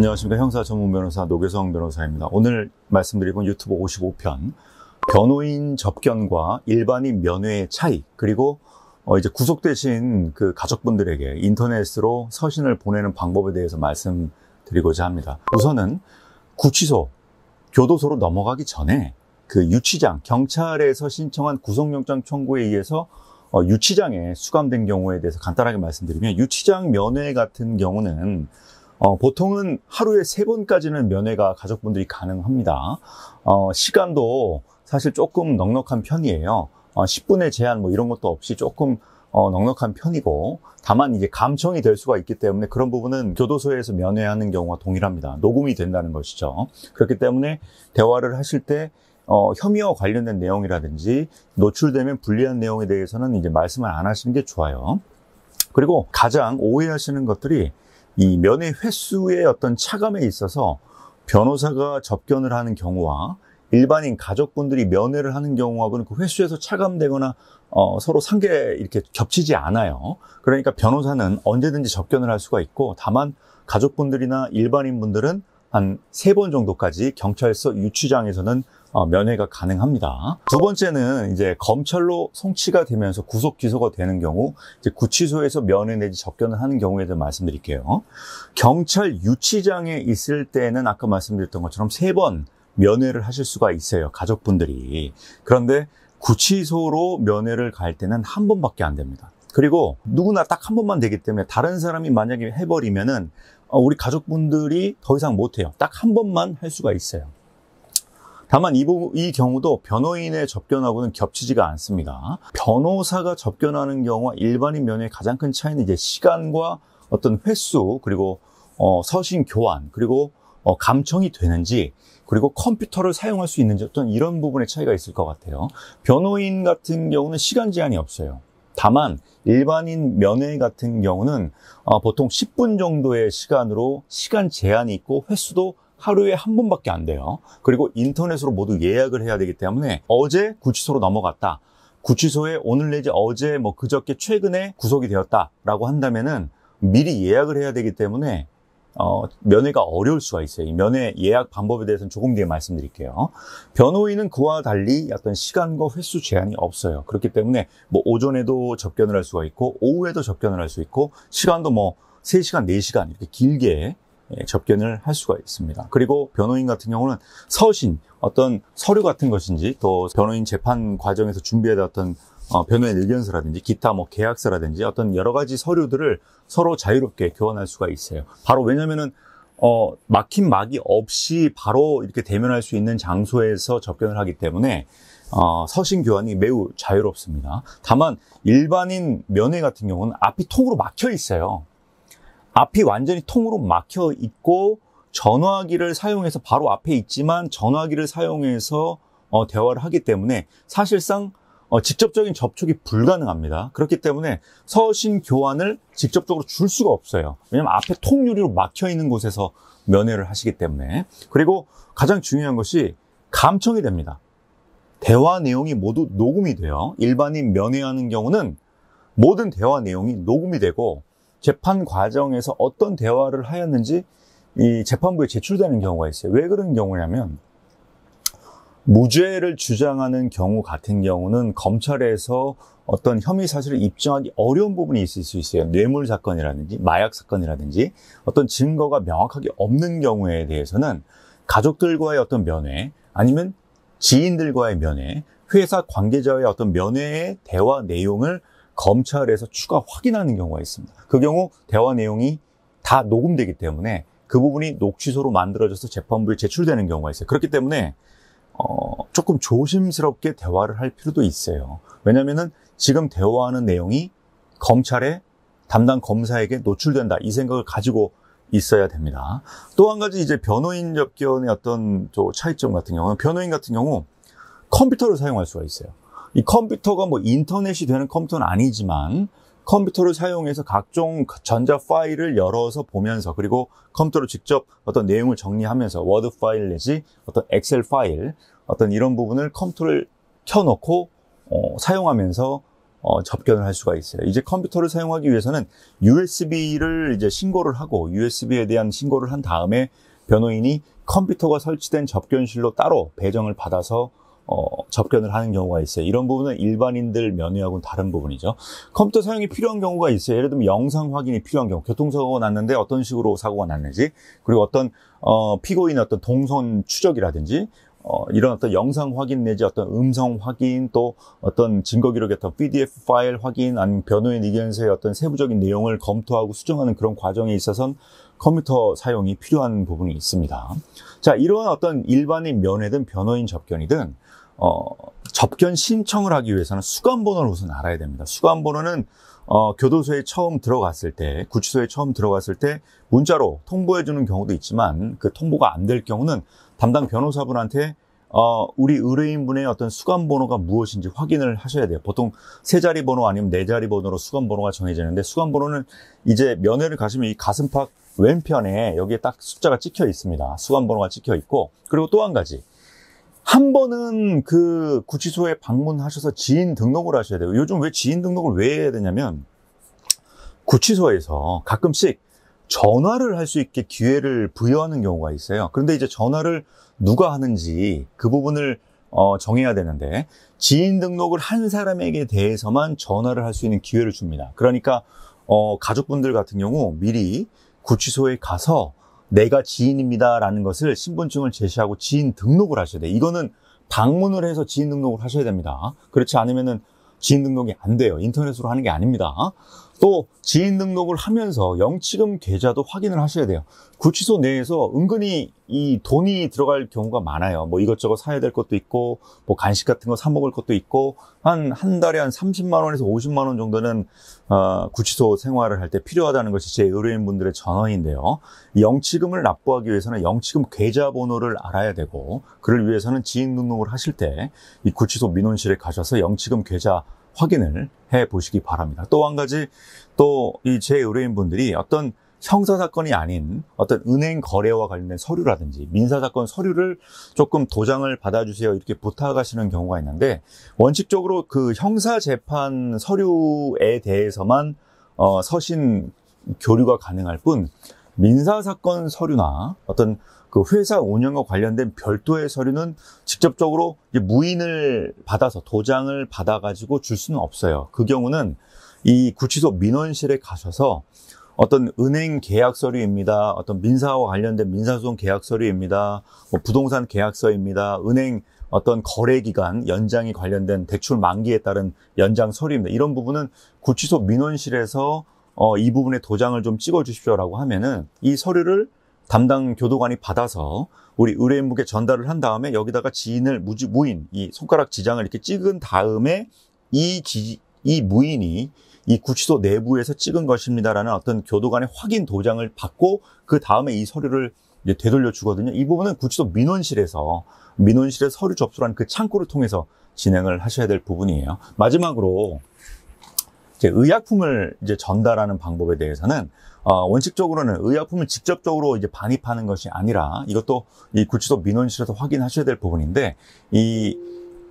안녕하십니까 형사 전문 변호사 노계성 변호사입니다. 오늘 말씀드릴 건 유튜브 55편 변호인 접견과 일반인 면회의 차이 그리고 어 이제 구속되신 그 가족분들에게 인터넷으로 서신을 보내는 방법에 대해서 말씀드리고자 합니다. 우선은 구치소 교도소로 넘어가기 전에 그 유치장 경찰에서 신청한 구속영장 청구에 의해서 어, 유치장에 수감된 경우에 대해서 간단하게 말씀드리면 유치장 면회 같은 경우는 어, 보통은 하루에 세 번까지는 면회가 가족분들이 가능합니다. 어, 시간도 사실 조금 넉넉한 편이에요. 어, 10분의 제한 뭐 이런 것도 없이 조금 어, 넉넉한 편이고 다만 이제 감청이 될 수가 있기 때문에 그런 부분은 교도소에서 면회하는 경우와 동일합니다. 녹음이 된다는 것이죠. 그렇기 때문에 대화를 하실 때 어, 혐의와 관련된 내용이라든지 노출되면 불리한 내용에 대해서는 이제 말씀을 안 하시는 게 좋아요. 그리고 가장 오해하시는 것들이 이 면회 횟수의 어떤 차감에 있어서 변호사가 접견을 하는 경우와 일반인 가족분들이 면회를 하는 경우하고는 그 횟수에서 차감되거나 어, 서로 상계 이렇게 겹치지 않아요. 그러니까 변호사는 언제든지 접견을 할 수가 있고 다만 가족분들이나 일반인분들은 한 세 번 정도까지 경찰서 유치장에서는 어, 면회가 가능합니다. 두 번째는 이제 검찰로 송치가 되면서 구속 기소가 되는 경우 구치소에서 면회 내지 접견을 하는 경우에 대해 말씀드릴게요. 경찰 유치장에 있을 때는 아까 말씀드렸던 것처럼 세 번 면회를 하실 수가 있어요. 가족분들이. 그런데 구치소로 면회를 갈 때는 한 번밖에 안 됩니다. 그리고 누구나 딱 한 번만 되기 때문에 다른 사람이 만약에 해버리면은 어, 우리 가족분들이 더 이상 못해요. 딱 한 번만 할 수가 있어요. 다만 이, 이 경우도 변호인의 접견하고는 겹치지가 않습니다. 변호사가 접견하는 경우와 일반인 면회의 가장 큰 차이는 이제 시간과 어떤 횟수 그리고 어, 서신 교환 그리고 어, 감청이 되는지 그리고 컴퓨터를 사용할 수 있는지 어떤 이런 부분의 차이가 있을 것 같아요. 변호인 같은 경우는 시간 제한이 없어요. 다만 일반인 면회 같은 경우는 어, 보통 10분 정도의 시간으로 시간 제한이 있고 횟수도 하루에 한 번밖에 안 돼요. 그리고 인터넷으로 모두 예약을 해야 되기 때문에 어제 구치소로 넘어갔다. 구치소에 오늘 내지 어제 뭐 그저께 최근에 구속이 되었다라고 한다면은 미리 예약을 해야 되기 때문에 어, 면회가 어려울 수가 있어요. 이 면회 예약 방법에 대해서는 조금 뒤에 말씀드릴게요. 변호인은 그와 달리 어떤 시간과 횟수 제한이 없어요. 그렇기 때문에 뭐 오전에도 접견을 할 수가 있고 오후에도 접견을 할 수 있고 시간도 뭐 3시간, 4시간 이렇게 길게 예, 접견을 할 수가 있습니다. 그리고 변호인 같은 경우는 서신, 어떤 서류 같은 것인지 또 변호인 재판 과정에서 준비해야 어 변호인 의견서라든지 기타 뭐 계약서라든지 어떤 여러 가지 서류들을 서로 자유롭게 교환할 수가 있어요. 바로 왜냐면은 어, 막힌 막이 없이 바로 이렇게 대면할 수 있는 장소에서 접견을 하기 때문에 어, 서신 교환이 매우 자유롭습니다. 다만 일반인 면회 같은 경우는 앞이 통으로 막혀 있어요. 앞이 완전히 통으로 막혀 있고 전화기를 사용해서 바로 앞에 있지만 전화기를 사용해서 어, 대화를 하기 때문에 사실상 어, 직접적인 접촉이 불가능합니다. 그렇기 때문에 서신 교환을 직접적으로 줄 수가 없어요. 왜냐하면 앞에 통유리로 막혀 있는 곳에서 면회를 하시기 때문에 그리고 가장 중요한 것이 감청이 됩니다. 대화 내용이 모두 녹음이 돼요. 일반인 면회하는 경우는 모든 대화 내용이 녹음이 되고 재판 과정에서 어떤 대화를 하였는지 이 재판부에 제출되는 경우가 있어요. 왜 그런 경우냐면 무죄를 주장하는 경우 같은 경우는 검찰에서 어떤 혐의 사실을 입증하기 어려운 부분이 있을 수 있어요. 뇌물 사건이라든지 마약 사건이라든지 어떤 증거가 명확하게 없는 경우에 대해서는 가족들과의 어떤 면회 아니면 지인들과의 면회 회사 관계자의 어떤 면회의 대화 내용을 검찰에서 추가 확인하는 경우가 있습니다. 그 경우 대화 내용이 다 녹음되기 때문에 그 부분이 녹취소로 만들어져서 재판부에 제출되는 경우가 있어요. 그렇기 때문에 어, 조금 조심스럽게 대화를 할 필요도 있어요. 왜냐하면 지금 대화하는 내용이 검찰의 담당 검사에게 노출된다 이 생각을 가지고 있어야 됩니다. 또 한 가지 이제 변호인 접견의 어떤 차이점 같은 경우는 변호인 같은 경우 컴퓨터를 사용할 수가 있어요. 이 컴퓨터가 뭐 인터넷이 되는 컴퓨터는 아니지만 컴퓨터를 사용해서 각종 전자 파일을 열어서 보면서 그리고 컴퓨터로 직접 어떤 내용을 정리하면서 워드 파일 내지 어떤 엑셀 파일 어떤 이런 부분을 컴퓨터를 켜놓고 어, 사용하면서 어, 접견을 할 수가 있어요. 이제 컴퓨터를 사용하기 위해서는 USB를 이제 신고를 하고 USB에 대한 신고를 한 다음에 변호인이 컴퓨터가 설치된 접견실로 따로 배정을 받아서 어, 접견을 하는 경우가 있어요. 이런 부분은 일반인들 면허하고는 다른 부분이죠. 컴퓨터 사용이 필요한 경우가 있어요. 예를 들면 영상 확인이 필요한 경우, 교통사고가 났는데 어떤 식으로 사고가 났는지, 그리고 어떤 어, 피고인의 어떤 동선 추적이라든지 어, 이런 어떤 영상 확인 내지 어떤 음성 확인 또 어떤 증거 기록의 어떤 PDF 파일 확인 아니면 변호인 의견서의 어떤 세부적인 내용을 검토하고 수정하는 그런 과정에 있어서는 컴퓨터 사용이 필요한 부분이 있습니다. 자, 이러한 어떤 일반인 면회든 변호인 접견이든 어, 접견 신청을 하기 위해서는 수감번호를 우선 알아야 됩니다. 수감번호는 어, 교도소에 처음 들어갔을 때, 구치소에 처음 들어갔을 때 문자로 통보해주는 경우도 있지만 그 통보가 안 될 경우는 담당 변호사분한테 어, 우리 의뢰인분의 어떤 수감 번호가 무엇인지 확인을 하셔야 돼요. 보통 세 자리 번호 아니면 네 자리 번호로 수감 번호가 정해지는데 수감 번호는 이제 면회를 가시면 이 가슴팍 왼편에 여기에 딱 숫자가 찍혀 있습니다. 수감 번호가 찍혀 있고 그리고 또 한 가지 한 번은 그 구치소에 방문하셔서 지인 등록을 하셔야 돼요. 요즘 왜 지인 등록을 왜 해야 되냐면 구치소에서 가끔씩 전화를 할 수 있게 기회를 부여하는 경우가 있어요. 그런데 이제 전화를 누가 하는지 그 부분을 어, 정해야 되는데 지인 등록을 한 사람에게 대해서만 전화를 할 수 있는 기회를 줍니다. 그러니까 어, 가족분들 같은 경우 미리 구치소에 가서 내가 지인입니다라는 것을 신분증을 제시하고 지인 등록을 하셔야 돼. 요 이거는 방문을 해서 지인 등록을 하셔야 됩니다. 그렇지 않으면은 지인 등록이 안 돼요. 인터넷으로 하는 게 아닙니다. 또 지인 등록을 하면서 영치금 계좌도 확인을 하셔야 돼요. 구치소 내에서 은근히 이 돈이 들어갈 경우가 많아요. 뭐 이것저것 사야 될 것도 있고 뭐 간식 같은 거 사 먹을 것도 있고 한 한 달에 한 30만 원에서 50만 원 정도는 어, 구치소 생활을 할 때 필요하다는 것이 제 의뢰인분들의 전언인데요. 영치금을 납부하기 위해서는 영치금 계좌번호를 알아야 되고 그를 위해서는 지인 등록을 하실 때 이 구치소 민원실에 가셔서 영치금 계좌 확인을 해 보시기 바랍니다. 또 한 가지 또 이 제 의뢰인분들이 어떤 형사 사건이 아닌 어떤 은행 거래와 관련된 서류라든지 민사 사건 서류를 조금 도장을 받아주세요 이렇게 부탁하시는 경우가 있는데 원칙적으로 그 형사 재판 서류에 대해서만 어, 서신 교류가 가능할 뿐 민사사건 서류나 어떤 그 회사 운영과 관련된 별도의 서류는 직접적으로 무인을 받아서 도장을 받아가지고 줄 수는 없어요. 그 경우는 이 구치소 민원실에 가셔서 어떤 은행 계약 서류입니다. 어떤 민사와 관련된 민사소송 계약 서류입니다. 뭐 부동산 계약서입니다. 은행 어떤 거래 기간 연장이 관련된 대출 만기에 따른 연장 서류입니다. 이런 부분은 구치소 민원실에서 어, 이 부분에 도장을 좀 찍어 주십시오라고 하면은 이 서류를 담당 교도관이 받아서 우리 의뢰인분께 전달을 한 다음에 여기다가 지인을 무지 무인 이 손가락 지장을 이렇게 찍은 다음에 이 지, 이 무인이 이 구치소 내부에서 찍은 것입니다라는 어떤 교도관의 확인 도장을 받고 그 다음에 이 서류를 되돌려 주거든요. 이 부분은 구치소 민원실에서 민원실에 서류 접수란 그 창구를 통해서 진행을 하셔야 될 부분이에요. 마지막으로 이제 의약품을 이제 전달하는 방법에 대해서는 어, 원칙적으로는 의약품을 직접적으로 이제 반입하는 것이 아니라 이것도 이 구치소 민원실에서 확인하셔야 될 부분인데 이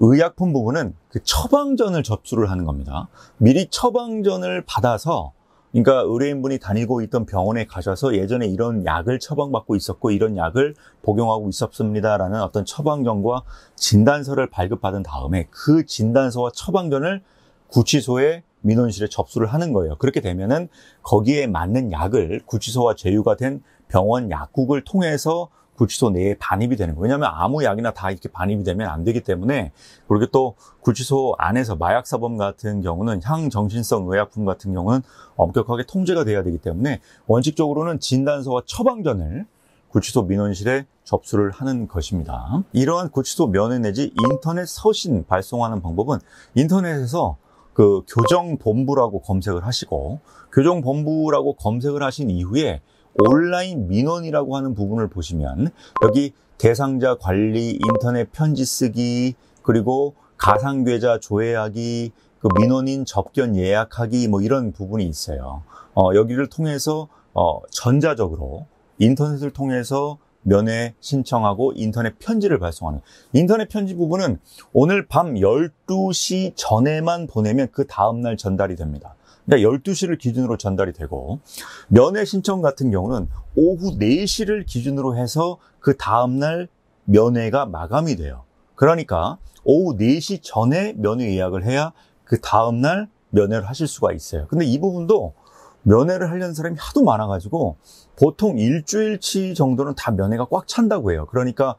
의약품 부분은 그 처방전을 접수를 하는 겁니다. 미리 처방전을 받아서 그러니까 의뢰인분이 다니고 있던 병원에 가셔서 예전에 이런 약을 처방받고 있었고 이런 약을 복용하고 있었습니다라는 어떤 처방전과 진단서를 발급받은 다음에 그 진단서와 처방전을 구치소에 민원실에 접수를 하는 거예요. 그렇게 되면은 거기에 맞는 약을 구치소와 제휴가 된 병원 약국을 통해서 구치소 내에 반입이 되는 거예요. 왜냐하면 아무 약이나 다 이렇게 반입이 되면 안 되기 때문에 그리고 또 구치소 안에서 마약 사범 같은 경우는 향정신성 의약품 같은 경우는 엄격하게 통제가 돼야 되기 때문에 원칙적으로는 진단서와 처방전을 구치소 민원실에 접수를 하는 것입니다. 이러한 구치소 면회 내지 인터넷 서신 발송하는 방법은 인터넷에서 그 교정본부라고 검색을 하시고 교정본부라고 검색을 하신 이후에 온라인 민원이라고 하는 부분을 보시면 여기 대상자 관리, 인터넷 편지 쓰기, 그리고 가상계좌 조회하기, 그 민원인 접견 예약하기 뭐 이런 부분이 있어요. 어, 여기를 통해서 어, 전자적으로 인터넷을 통해서 면회 신청하고 인터넷 편지를 발송하는 인터넷 편지 부분은 오늘 밤 12시 전에만 보내면 그 다음날 전달이 됩니다. 그러니까 12시를 기준으로 전달이 되고 면회 신청 같은 경우는 오후 4시를 기준으로 해서 그 다음날 면회가 마감이 돼요. 그러니까 오후 4시 전에 면회 예약을 해야 그 다음날 면회를 하실 수가 있어요. 근데 이 부분도 면회를 하려는 사람이 하도 많아가지고 보통 일주일치 정도는 다 면회가 꽉 찬다고 해요. 그러니까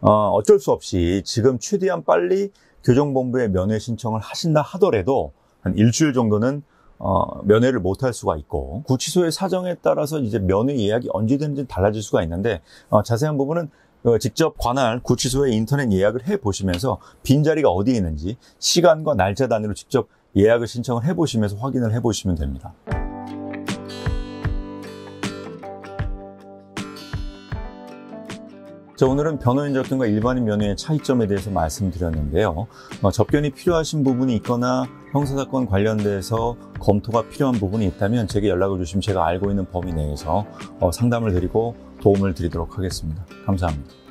어, 어쩔 수 없이 지금 최대한 빨리 교정본부에 면회 신청을 하신다 하더라도 한 일주일 정도는 어, 면회를 못 할 수가 있고 구치소의 사정에 따라서 이제 면회 예약이 언제 되는지 달라질 수가 있는데 어, 자세한 부분은 어, 직접 관할 구치소에 인터넷 예약을 해 보시면서 빈자리가 어디에 있는지 시간과 날짜 단위로 직접 예약을 신청을 해 보시면서 확인을 해 보시면 됩니다. 자, 오늘은 변호인 접견과 일반인 면허의 차이점에 대해서 말씀드렸는데요. 어, 접견이 필요하신 부분이 있거나 형사사건 관련돼서 검토가 필요한 부분이 있다면 제게 연락을 주시면 제가 알고 있는 범위 내에서 어, 상담을 드리고 도움을 드리도록 하겠습니다. 감사합니다.